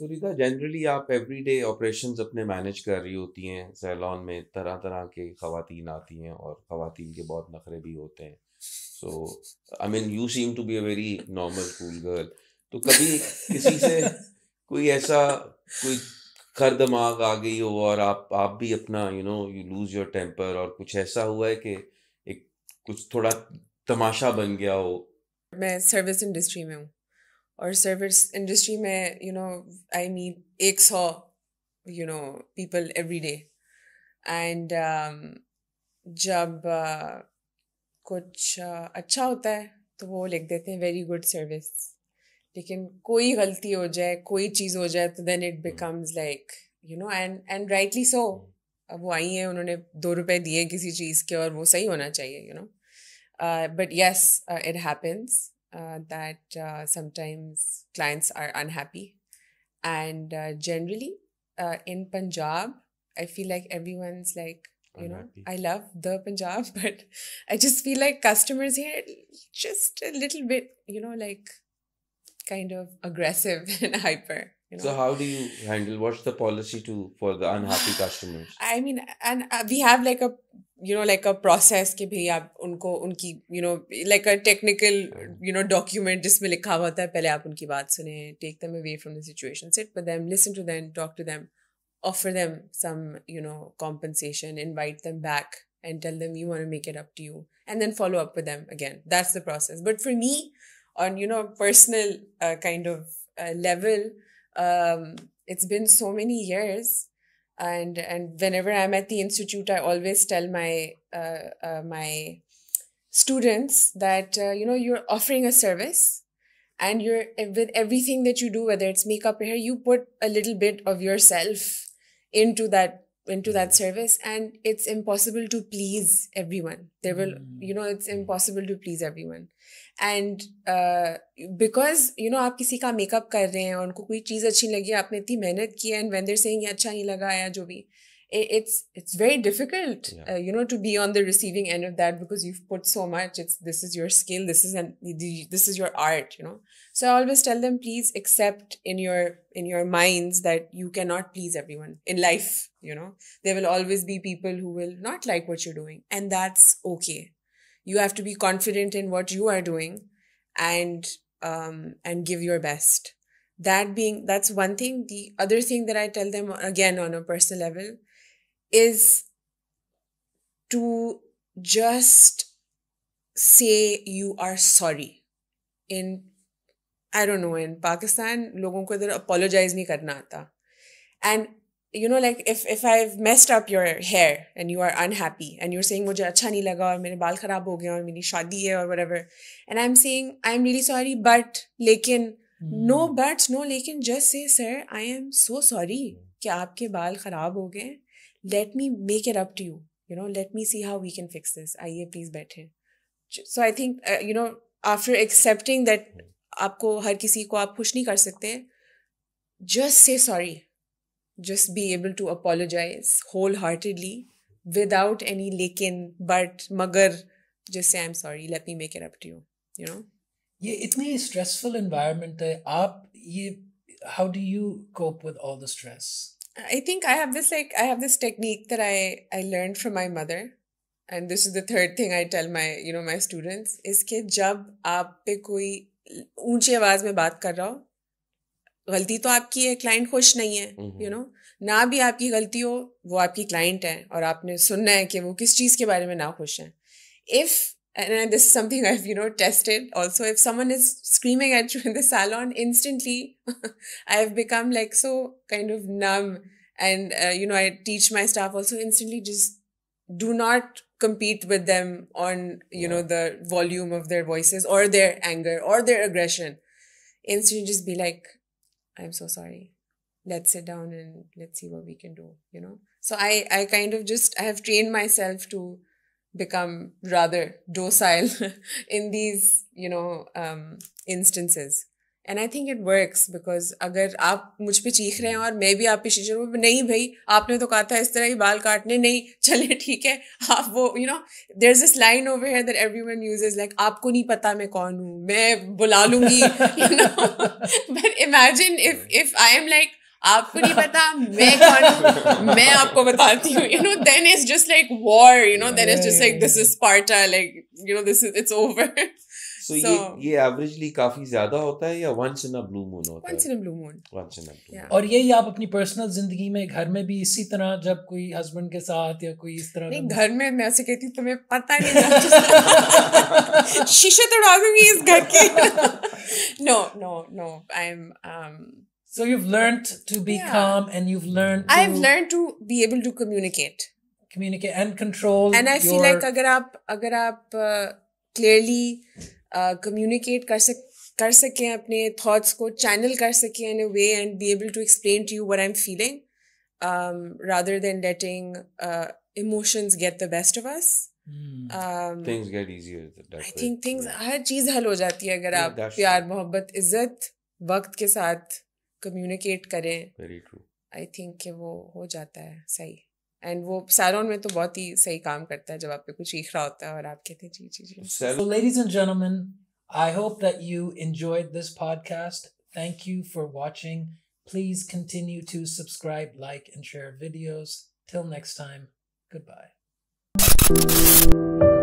सुरीता generally आप everyday operations अपने manage कर रही होती हैं सैलॉन में तरह तरह के खातन आती हैं और खातन के बहुत नखरे भी होते हैं so I mean you seem to be a very normal cool girl तो कभी किसी से कोई ऐसा कोई खर दिमाग आ गई हो और आप आप भी अपना you know you lose your temper और कुछ ऐसा हुआ है कि एक कुछ थोड़ा तमाशा बन गया हो मैं सर्विस इंडस्ट्री में हूँ और सर्विस इंडस्ट्री में यू नो आई मीन एक सौ you know people every day and जब uh, कुछ uh, अच्छा होता है तो वो लिख देते हैं वेरी गुड सर्विस लेकिन कोई गलती हो जाए कोई चीज़ हो जाए तो then it becomes like you know and and rightly so अब वो आई हैं उन्होंने दो रुपए दिए किसी चीज़ के और वो सही होना चाहिए you know but yes it happens uh, that uh, sometimes clients are unhappy. And uh, generally uh, in Punjab, I feel like everyone's like, you unhappy. know, I love the Punjab, but I just feel like customers here just a little bit, you know, like kind of aggressive and hyper. You know? So how do you handle? What's the policy to for the unhappy customers? I mean, and uh, we have like a you know like a process कि you know like a technical you know document जिसमें लिखा हुआ होता है पहले आप उनकी take them away from the situation sit with them listen to them talk to them offer them some you know compensation invite them back and tell them you want to make it up to you and then follow up with them again that's the process but for me on you know personal uh, kind of uh, level um, it's been so many years and and whenever i'm at the institute i always tell my uh, uh, my students that uh, you know you're offering a service and you're eh, with everything that you do whether it's makeup or hair you put a little bit of yourself into that into that service and it's impossible to please everyone there will you know it's impossible to please everyone and because you know आप किसी का makeup कर रहे हैं unko koi cheez achhi lagi aapne itni mehnat ki है and when they're saying अच्छा नहीं लगा या जो भी uh, it's it's very difficult yeah. uh, you know to be on the receiving end of that because you've put so much it's this is your skill this is an this is your art you know so i always tell them please accept in your in your minds that you cannot please everyone in life you know there will always be people who will not like what you're doing and that's okay you have to be confident in what you are doing and um and give your best that being that's one thing the other thing that i tell them again on a personal level is to just say you are sorry in i don't know in pakistan logon ko idhar apologize nahi karna aata and you know like if if i've messed up your hair and you are unhappy and you're saying mujhe acha nahi laga aur mere baal kharab ho gaye aur meri shaadi hai or whatever and i'm saying i'm really sorry but lekin no buts no लेकिन just say sir I am so sorry कि आपके बाल ख़राब हो गए let me make it up to you you know let me see how we can fix this आइए please बैठे so I think you know after accepting that आपको हर किसी को आप खुश नहीं कर सकते just say sorry just be able to apologize wholeheartedly without any लेकिन बट मगर just say I am sorry let me make it up to you you know ये इतनी स्ट्रेसफुल एनवायरनमेंट है आप ये how do you cope with all the stress I think I have this like I have this technique that I I learn from my mother and this is the third thing I tell my you know my students इसके जब आप पे कोई ऊंची आवाज में बात कर रहा हो गलती तो आपकी है क्लाइंट खुश नहीं है यू नो ना भी आपकी गलती हो वो आपकी क्लाइंट है और आपने सुनना है कि वो किस चीज़ के बारे में ना खुश है if and this is something I've, you know, tested also. If someone is screaming at you in the salon, instantly I've become like so kind of numb. And, uh, you know, I teach my staff also instantly just do not compete with them on, you yeah. know, the volume of their voices or their anger or their aggression. Instantly just be like, I'm so sorry. Let's sit down and let's see what we can do, you know? So I, I kind of just, I have trained myself to, become rather docile in these you know um, instances and i think it works because agar aap mujh pe cheekh rahe ho aur main bhi aap pe cheekh raha hu nahi bhai aapne to kaha tha is tarah hi baal kaatne nahi chale theek hai aap wo you know there's this line over here that everyone uses like aapko nahi pata main kaun hu main bula lungi you know but imagine if if i am like आपको नहीं पता मैं कौन हूँ मैं आपको बताती हूँ you know then is just like war you know then is just like this is Sparta like you know this is it's over so ये ये एवरेजली काफी ज्यादा होता है या once in a blue moon होता है once in a blue moon once in a blue moon और यही आप अपनी पर्सनल जिंदगी में घर में भी इसी तरह जब कोई हस्बैंड के साथ या कोई इस तरह नहीं घर में मैं ऐसे कहती तुम्हें पता नहीं शीशे तोड़ा दूंगी इस घर के no no no I am So you've learned to be yeah. calm and you've learned to I've learned to be able to communicate. Communicate and control. And I your... feel like agar aap, agar aap uh, clearly uh, communicate kar, sak, kar sakein apne thoughts ko channel kar in a way and be able to explain to you what I'm feeling um, rather than letting uh, emotions get the best of us. Hmm. Um, things get easier. I think things हर चीज हल हो जाती है अगर आप प्यार मोहब्बत इज्जत वक्त के साथ कम्युनिकेट करें वेरी ट्रू आई थिंक कि वो हो जाता है सही एंड वो सैलून में तो बहुत ही सही काम करता है जब आप पे कुछ सीख रहा होता है और आप कहते हैं जी जी जी so ladies and gentleman I hope that you enjoyed this podcast thank you for watching please continue to subscribe like and share videos till next time goodbye